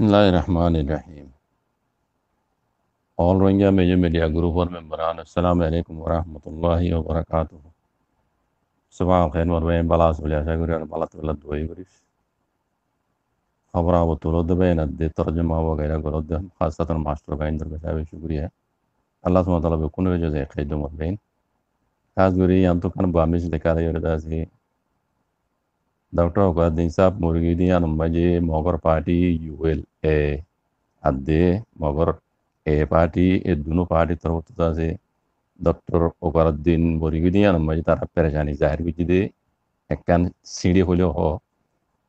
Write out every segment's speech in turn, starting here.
बसमीम all Rohingya major media group और मेम्बरान अल्लाम वरहमल वर्क सुबह खैन वरवे बलास बलियाशागुरी गुरिश खबरा वतुलदबैन अदे तर्जमा वगैरह गुरद खास मास्टर बैन दरबशाब शुक्रिया अल्लाह सुबह तला बेकुन जो खैदम वरबैन खास गुरी हम तो खान बामिश दिखा रही और Doctor ko adin sab murgidi anum baje mogor party UL A adde mogor A party e dunu party taraf Doctor Okar adin murgidi anum baje tara perjani zahir bijide ekkan সিঁড়ি হলেও হ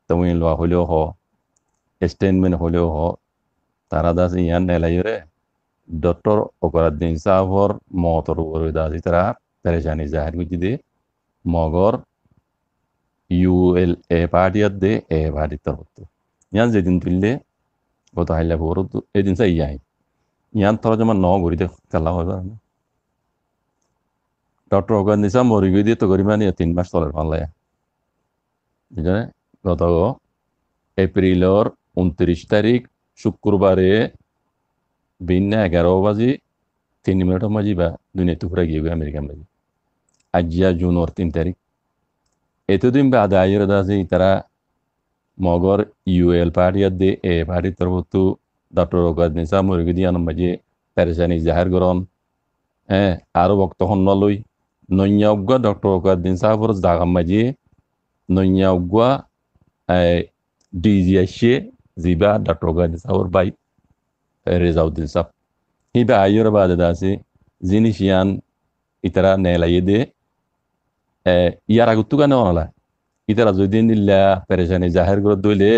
তুমি লোৱা হলেও হ ষ্টেটমেণ্ট হলেও হ তারা দাস yan নেলাইরে ডক্টর ওকরার দিন সাহর মতর উপরে দাস তারা পেরেশানি জাহির গুজি দে মগর യുഎൽ എ പാടിയത് എ പാടിത്തറത്ത് ഞാൻ ജെതിൻ തുല്യ ഗോതാഹില്ല പോറത്ത് എജിൻ സയ്യായി ഞാൻ തറജമ നോ ഗുരിത കല്ലാം പറഞ്ഞു ডক্টর অগান নিসাম মরিগুই দিয়ে তো গরিমা নিয়ে তিন মাস চলে বাংলায় বুঝলেন গত এপ্রিলর উনত্রিশ তারিখ শুক্রবারে বিন্যা এগারো বাজি তিন মিনিট মাজি বা দুনিয়া টুকুরা গিয়ে আমেরিকান বাজি আজিয়া জুনর তিন তারিখ এতদিন বাদে আইরা আছে তারা মগর ইউএল পার্টিয়াদে এ পার্টির তরফতু ডক্টর ওকাজ নিসা মুরগি দিয়ে আনম বাজে প্যারেশানি জাহের গরম হ্যাঁ আরও বক্ত হন্নলই নৈয়া উগ্গা ডক্টর ওকাজ নিসা ফর দাগাম বাজে নৈয়া উগ্গা ডিজি আসে জিবা ডক্টর ওকাজ নিসা ওর বাই রেজাউদ্দিন সাহ হিবা আইরা বাদে দাসে জিনিস ইয়ান ইতারা নেলাইয়ে দে ইয়ার আগত তুকা নেওয়া হলা ইতারা যদি নিল্লা পেরেশানি জাহের গুলো দইলে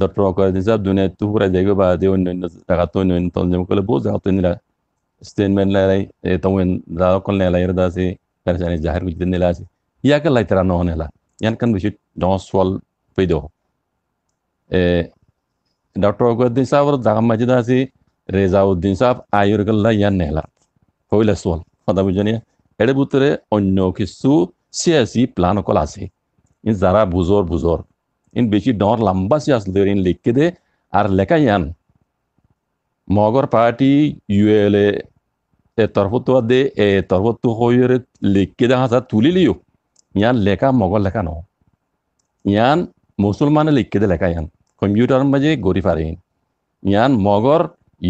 দট্টমা করে দিছে দুনিয়া তুপুরা যাইবে বা দিয়ে অন্য অন্য টাকা তো অন্য অন্য তঞ্জম করলে বহু জায়গা তো নিলা স্টেটমেন্ট লাই এ তমন দাও কল নেলা ইয়ার দাসি পেরেশানি জাহের গুলো দিন নিলা আছে ইয়াকে লাই তারা নহন হেলা ইয়ান কান বেশি ডস সওয়াল পেই দেও এ ডক্টর ওয়াকউদ্দিন সাহেব জাগা মাজিদ আছে রেজাউদ্দিন সাহেব আয়ুর গল্লা ইয়ান নেহলা কইলা সওয়াল কথা বুঝনিয়া এড়ে বুতরে অন্য কিছু siyasi plan অকল আছে ইন যারা বুঝর বুঝর ইন বেশি ডর লম্বা সিয়াস লের ইন লিখকে দে আর লেখা ইয়ান মগর পার্টি ইউএলএ এ তরফতো দে এ তরফতো হইরে লিখকে দে হাসা তুলি লিও ইয়ান লেখা মগর লেখা ন ইয়ান মুসলমানে লিখকে দে লেখা ইয়ান কম্পিউটার মাঝে গড়ি পারেন ইয়ান মগর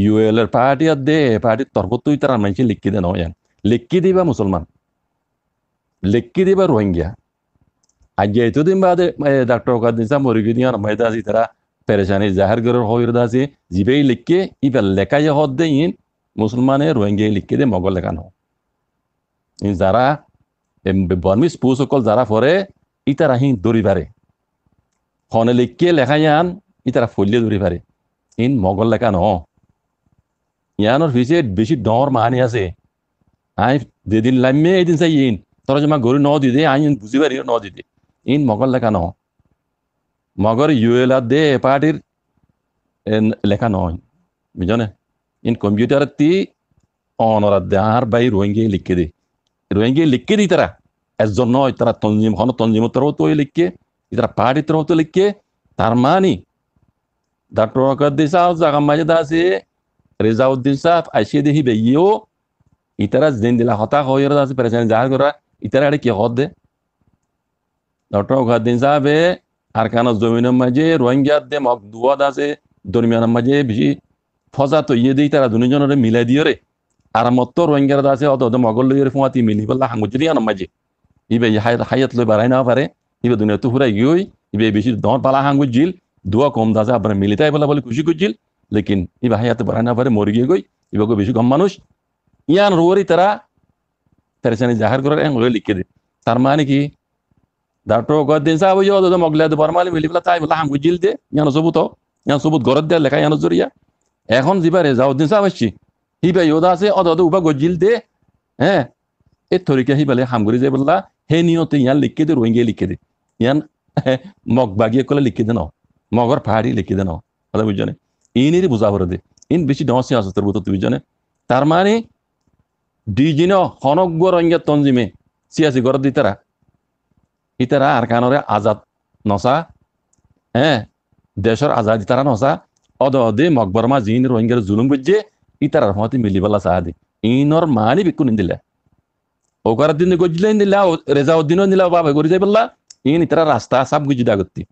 ইউএল এর পার্টি আর দে পার্টির তরফতো তারা মানুষে লিখকে দে ন ইয়ান লিখকে দিবা মুসলমান ലക്കിതിബ റോഹിംഗ്യ അജയത്തുദ്ദീൻ ബാദ് ഡോക്ടർ ഒക്കാദിസ മുരുഗുദിയ നമ്മയദാസി തര পেরেশানি জাহের গরের আছে জিবেই লিখকে ইবে লেখাই হদ দে ইন মুসলমানে রোহিঙ্গিয়া লিখকে দে মগল লেখানো ইন যারা বর্মিস পুষ সকল যারা ফরে ইতারা হিন দৌড়ি পারে হনে লিখকে লেখাই আন ইতারা ফলিয়ে দৌড়ি পারে ইন মগল লেখা নহ ইয়ানোর ফিসে বেশি ডর মাহানি আছে আই যেদিন লাইমে এদিন চাই ইন তরজমা গরু ন দিদে আইন বুঝিবার ন দিদে ইন মগর লেখা ন মগর ইউএলআর দে পার্টির লেখা নয় বুঝনে ইন কম্পিউটার তি অনরা দে আর বাই রোহিঙ্গে লিখে দে রোহিঙ্গে লিখে দি তারা একজন নয় তারা তঞ্জিম হন তঞ্জিমের তরফ তো লিখে তারা পার্টির তরফ তো লিখে তার মানি ডাক্টর রকাত দিসা জাগাম মাঝে দাসে রেজাউদ্দিন সাহ আইসিয়ে দেখি বেগিয়েও ইতারা জেন দিলা হতা হয়ে আছে পেরেছানি জাহাজ করা ইতারাড়ি কি হদ দে নটক দিন যাবে আর কান জমিনের মাঝে রোহিঙ্গা দে মগ দুয়াদ আছে দরমিয়ানের মাঝে বেশি ফজা তো ইয়ে দিই তারা দুজনের মিলাই দিয়ে রে আর মত তো রোহিঙ্গার আছে অত অত মগল ফোঁয়া ফুঁয়াতি মিলি বললা হাঙ্গু হাঙ্গুচি দিয়ে মাঝে ইবে হাইয়াত লই বাড়াই না পারে ইবে দুনিয়া তো হুরাই গিয়ে ইবে বেশি দর পালা হাঙ্গু জিল দুয়া কম দাসে আপনার মিলিতাই বলা বলে খুশি করছিল লেকিন ইবে হাইয়াতে বাড়াই না পারে মরি গিয়ে গই ইবে বেশি কম মানুষ ইয়ান রোয়ারি তারা परेशानी जाहिर करो एंगलो लिख के दे तार माने की दाटो गद दिन साहब यो दो मगले दो बरमाली मिली बला ताई बला हम गुजिल दे यानो सबूत हो यानो सबूत गरद दे लेखा यानो जरिया এখন জিবারে জাউদ্দিন সাহেব আসছি হিবা ইয়োদা আছে অদ অদ উবা গজিল দে হ্যাঁ এ থরিকে হিবালে হামগুড়ি যাই বললা সেই নিয়তে ইয়ান লিখি দে রোহিঙ্গে লিখি দে ইয়ান মগ বাগিয়ে কলে লিখি দে ন মগৰ পাহাড়ি লিখি দে নাও কথা বুঝজনে ইনেরই বোঝা ভরে দে ইন বেছি ডসি আসতে বুঝতে বুঝজনে তার মানে ডিজিন হনজ্ঞ রঙ্গা তঞ্জিমে সিয়াসি গড় দিতারা ইতারা আর কানরে আজাদ নসা হ্যাঁ দেশের আজাদ ইতারা নসা অদ দে মকবরমা জিন রোহিঙ্গার জুলুম বুঝে ইতারার হতে মিলিবালা সাহাদি ইনর মানি বিকু নিন্দিলা ওকার দিন গজিলে নিলা রেজা উদ্দিন নিলা বাবা গরি যাই বললা ইন ইতারা রাস্তা সাব গুজি দাগতি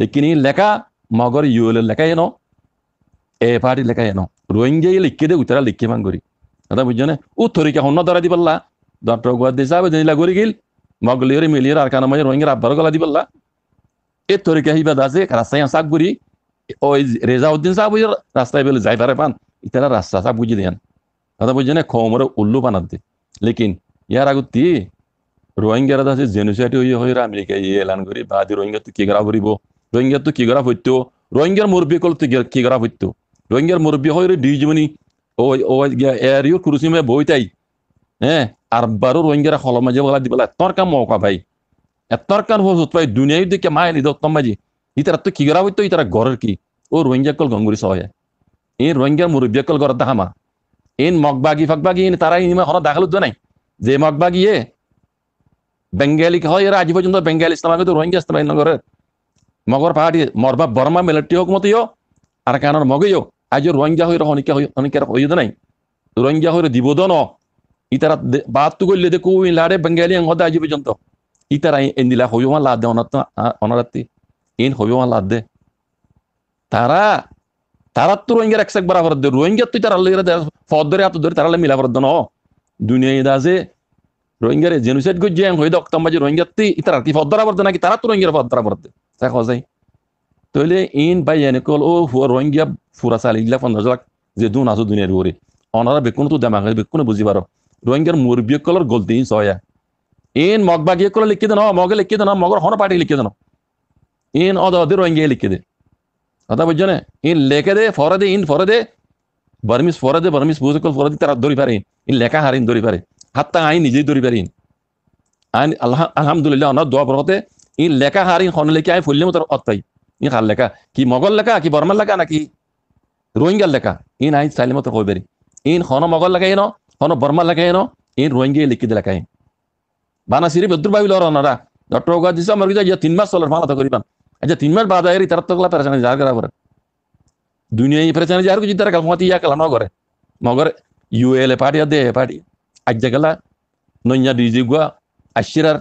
লেকিন ই লেখা মগর ইউলের লেখা এন এ পার্টি লেখা এন রোহিঙ্গা লিখে দে উতারা লিখে মাঙ্গরি কথা না ও তরিকা হন্ন দ্বারা দিবাল্লা দট্টর গুয়া দিয়ে যাবে দিলা গরি গিল মগলিয়রে মেলি আর কানা মাঝে রোহিঙ্গের রাব্বার গলা দিবাল্লা এ তরিকা হিবা দাসে রাস্তায় সাক গুড়ি ওই উদ্দিন সাহ বুঝে রাস্তায় বেলে যাই পারে পান ইতারা রাস্তা সাহ বুঝে দেন কথা না খমরে উল্লু বানাত দে লেকিন ইয়ার আগতি রোহিঙ্গারা দাসে জেনুসাইটি হয়ে হয়ে আমেরিকা ইয়ে এলান করি বা রোহিঙ্গা তো কি গড়া রোহিঙ্গা কি গড়া রোহিঙ্গার মুরব্বী কল তুই কি গড়া রোহিঙ্গার মুরব্বী হয়ে ডিজমনি এরিও কুরুসি মে বইটাই হ্যাঁ আর বারো রোহিঙ্গারা খলমা যে বলা দিবলা তরকা মৌকা ভাই তরকার হোসুত ভাই দুনিয়ায় দিকে মায়ের ইদ তম্বাজি ইতারা তো কি গরা হইতো ইতারা গরের কি ও রোহিঙ্গা কল গঙ্গুরি সহায় এই রোহিঙ্গার মুরব্বিয়া কল গড় দাহামা এন মগবাগি ফকবাগি এন তারা ইনিমা হন দাখালু নাই যে মগবাগি এ বেঙ্গালি হয় এরা আজ পর্যন্ত বেঙ্গালি ইসলামাকে তো রোহিঙ্গা ইসলাম নগরের মগর পাহাড়ি মরবা বর্মা মিলিটারি হোক মতিও আর কানোর মগেও আজ রোহিঙ্গা হয়ে অনেকে অনেকে হয়ে নাই রোহিঙ্গা হয়ে দিব দিবদন ইতারা বাদ তু করলে দেখো লাড়ে বেঙ্গালি অঙ্গ আজ পর্যন্ত ইতারা এন দিলা হইও মা লাদ দে অনাত এন হইও মা লাদ দে তারা তারা তো রোহিঙ্গার একসাক বরাবর দে রোহিঙ্গা তুই তারা লেগে ফদ ধরে হাত ধরে তারা মিলা বরাদ্দ ন দুনিয়া ইদা যে রোহিঙ্গারে জেনুসাইড গজ্জে হয়ে দক্তম বাজে রোহিঙ্গার তুই তারা কি ফদ ধরা নাকি তারা তো রোহিঙ্গার ফদ ধরা বরাদ্দ দেখা যায় তাহলে ইন বাই এনেকল অ হুয়া রোহিঙ্গিয়া ফুৰা চাল ইগলা পঞ্চাশ লাখ যে দুন আছো দুনিয়ার ঘরে অনারা বেকুন তো দেমাগ বেকুনে বুঝি পারো রোহিঙ্গার মুরবিয় কলর গলতি সয়া ইন মগ বাগিয়ে লিখি দে ন মগে লিখি লিখে দেন মগর হন পাটি লিখে দেন ইন অ দে রোহিঙ্গিয়া লিখি দে কথা বুঝছো না ইন লেখে দে ফৰে দে ইন ফরে দে বার্মিস ফৰে দে বার্মিস বুঝে কল ফরে দে তারা ধরি পারে ইন লেখা হারিন ধরি পারে হাত্তা আহি নিজেই ধরি পারে ইন আইন আলহামদুলিল্লাহ অনার দোয়া বরকতে ইন লেখা হারিন হন লেখে আইন ফুললে মতো অত্তাই ই লেখা কি মগল লেখা কি বর্মার লেখা নাকি রোহিঙ্গার লেখা ইন আই চাইলে মতো কই পারি ইন হন মগল লেখা ন হন বর্মার লেখা ন ইন রোহিঙ্গিয়ে লিখি দে লেখা বানা সিরি বেদুর ভাবিল লর অনারা ডট্টগা দিছে আমার ইয়া তিন মাস চলার ভালো করিবান আচ্ছা তিন মাস বাদ আয়ের তারা তো গলা পেরেছানি যার করা করে দুনিয়ায় পেরেছানি যার কিছু তারা কালমাতি ইয়া কালা ন করে মগর ইউএলএ পার্টি দে পার্টি আজ্জা গেলা নইয়া ডিজি গুয়া আশিরার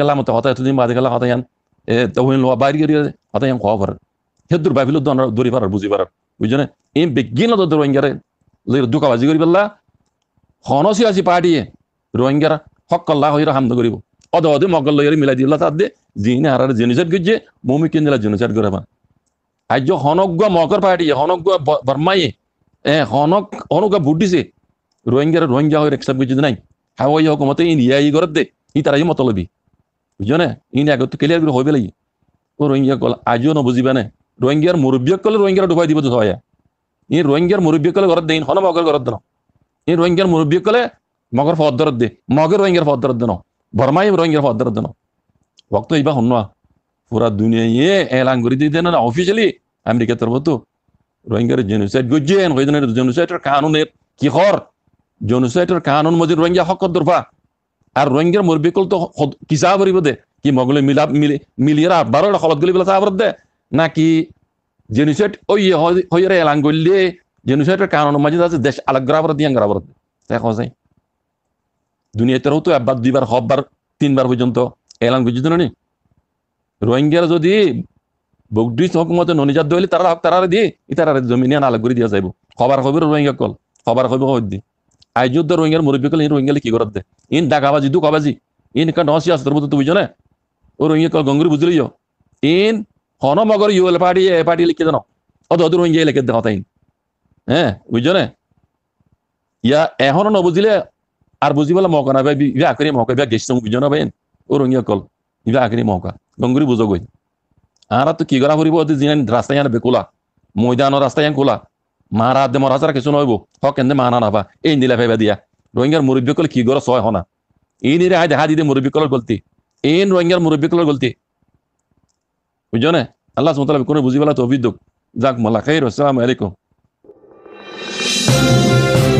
গেলা মতো হতা এতদিন বাদ গেলা হতা ইয়ান লোয়া বাইরে হতা ইয়াং পারে সে দূর বাইফিল দৌড়ি পার বুঝি পার ওই জন্য এম বিজ্ঞান রোহিঙ্গারে দুকাবাজি করে পেলা হনসি আছি পার্টিয়ে রোহিঙ্গারা হকল্লা হয়ে হামদ করব অদ অদে মগল লইয়ারে মিলাই দিলা তার দিয়ে জিনে আর জেনুসাইড গিয়ে মমি কিনলা জেনুসাইড করে আমার আজ হনজ্ঞ মগর পার্টিয়ে হনজ্ঞ বর্মাইয়ে এ হনক হনজ্ঞ ভোট দিছে রোহিঙ্গারা রোহিঙ্গা হয়ে এক্সেপ্ট করছে নাই হাওয়াই হকুমতে ইন্ডিয়া ই করে দে ই তারাই মতলবি বুঝনে ইন আগত ক্লিয়ার করে হয়ে পেলাই ও রোহিঙ্গা কল আজিও নবুঝিবানে রোহিঙ্গার মুরব্বীক কলে রোহিঙ্গার ডুবাই দিব সবাই ই রোহিঙ্গার মুরব্বীক কলে ঘরত দেন হন মগর ঘরত দেন ই রোহিঙ্গার মুরব্বীক কলে মগর ফদ দরত দে মগর রোহিঙ্গার ফদ দরত দেন বর্মাই রোহিঙ্গার ফদ দরত দেন ভক্ত ইবা হন্না পুরা দুনিয়া ইয়ে এলান করে দিয়ে দেন অফিসিয়ালি আমেরিকা তরফ তো রোহিঙ্গার জেনোসাইড গজ্জে জেনোসাইডের কানুনের কি খর জেনোসাইডের কানুন মধ্যে রোহিঙ্গা হক দরফা আর রোহিঙ্গার মুরবিকুল তো কিসা ভরিব দে কি মগলে মিলা মিলিয়েরা বারো খবর গুলি বেলা আবার দে নাকি জেনুসাইট ওই হইয়ারে এলান করলে জেনুসাইটের কারণ মাঝে আছে দেশ আলাগ্রা আবার দিয়ে গ্রাবর দে দেখো যাই দুনিয়াতেও তো একবার দুইবার হববার তিনবার পর্যন্ত এলাং বুঝিত নি রোহিঙ্গার যদি বগডি হকুমতে ননিজাত দইলে তারা তারা দিয়ে ইতারা জমি নিয়ে আলাগ করে দিয়া যাইব খবর খবর রোহিঙ্গা কল খবর খবর দিয়ে আইজুদ্দ রোহিঙ্গার মুরব্বীকাল ইন রোহিঙ্গালে কি করার করতে ইন ডাকাবাজি দু কাবাজি ইন কা নসি আসতর মতো তুমি জানে ও রোহিঙ্গা কল গঙ্গুরি বুঝলি ইন হন মগর ইউ এল পার্টি এ পার্টি লিখে দেন অত অত রোহিঙ্গা লিখে দেন তাই হ্যাঁ বুঝছো না ইয়া এখনো ন বুঝলে আর বুঝি বলে মৌকা না ভাই ইয়া আকরি মৌকা ইয়া গেছি বুঝো না ভাই ও রোহিঙ্গা কল ইয়া আকরি মৌকা গঙ্গুরি বুঝো গই আর তো কি করা করিব জিনা রাস্তায় বেকুলা ময়দান রাস্তায় খোলা মারা দে মরা কিছু নয় হক এনে মানা নাভা এই নিলা ভাইবা দিয়া রোহিঙ্গার মুরব্বীকল কি গর হয় হনা এই নিরে আয় দেখা দিদি মুরব্বীকলের গলতি এন রোহিঙ্গার মুরব্বীকলের গলতি বুঝছো না আল্লাহ সুমতাল কোনো বুঝি পেলা তো অভিযোগ যাক মাল্লা খাই আসসালামু আলাইকুম